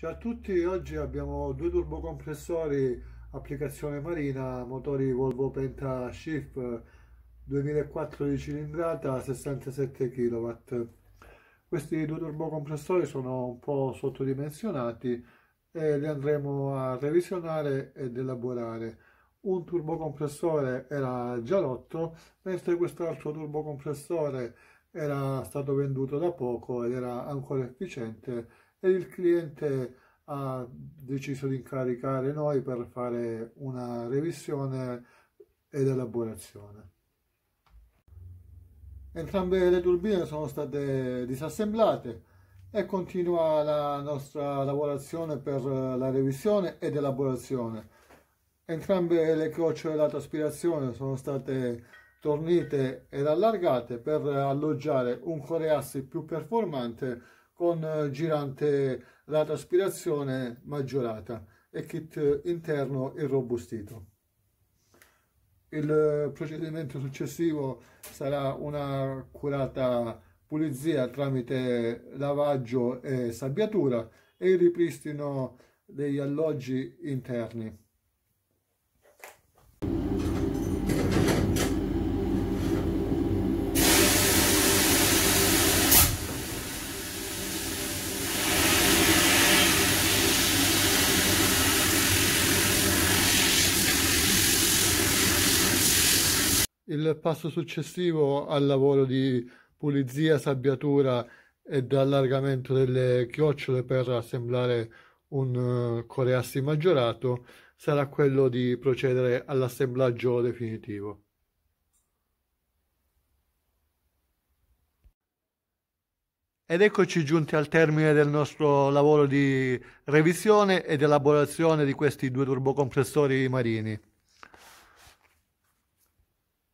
Ciao a tutti, oggi abbiamo due turbocompressori applicazione marina, motori Volvo Penta Shift 2004 di cilindrata 67 kW. Questi due turbocompressori sono un po' sottodimensionati e li andremo a revisionare ed elaborare. Un turbocompressore era già rotto, mentre quest'altro turbocompressore era stato venduto da poco ed era ancora efficiente e il cliente ha deciso di incaricare noi per fare una revisione ed elaborazione. Entrambe le turbine sono state disassemblate e continua la nostra lavorazione per la revisione ed elaborazione. Entrambe le crocce della traspirazione sono state tornite ed allargate per alloggiare un coreassi più performante con eh, girante lata aspirazione maggiorata e kit interno irrobustito. Il eh, procedimento successivo sarà una curata pulizia tramite lavaggio e sabbiatura e il ripristino degli alloggi interni. Il passo successivo al lavoro di pulizia, sabbiatura ed allargamento delle chiocciole per assemblare un eh, coreassi maggiorato sarà quello di procedere all'assemblaggio definitivo. Ed eccoci giunti al termine del nostro lavoro di revisione ed elaborazione di questi due turbocompressori marini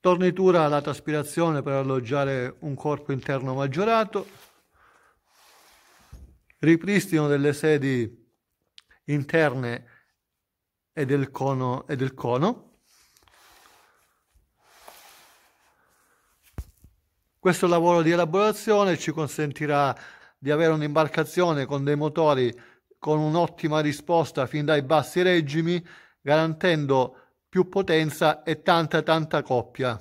tornitura alla traspirazione per alloggiare un corpo interno maggiorato, ripristino delle sedi interne e del cono, e del cono. Questo lavoro di elaborazione ci consentirà di avere un'imbarcazione con dei motori con un'ottima risposta fin dai bassi regimi, garantendo più potenza e tanta tanta coppia.